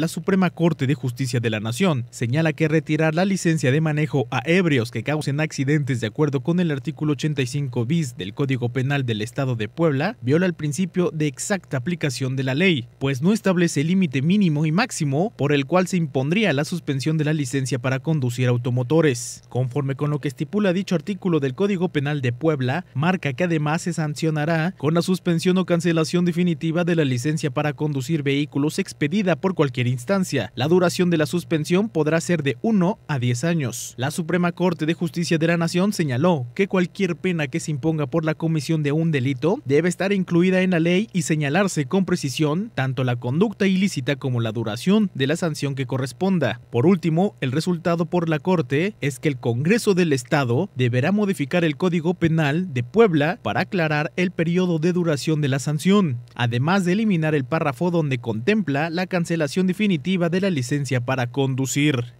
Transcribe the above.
La Suprema Corte de Justicia de la Nación señala que retirar la licencia de manejo a ebrios que causen accidentes de acuerdo con el artículo 85 bis del Código Penal del Estado de Puebla viola el principio de exacta aplicación de la ley, pues no establece límite mínimo y máximo por el cual se impondría la suspensión de la licencia para conducir automotores. Conforme con lo que estipula dicho artículo del Código Penal de Puebla, marca que además se sancionará con la suspensión o cancelación definitiva de la licencia para conducir vehículos expedida por cualquier instancia. La duración de la suspensión podrá ser de 1 a 10 años. La Suprema Corte de Justicia de la Nación señaló que cualquier pena que se imponga por la comisión de un delito debe estar incluida en la ley y señalarse con precisión tanto la conducta ilícita como la duración de la sanción que corresponda. Por último, el resultado por la Corte es que el Congreso del Estado deberá modificar el Código Penal de Puebla para aclarar el periodo de duración de la sanción, además de eliminar el párrafo donde contempla la cancelación de definitiva de la licencia para conducir.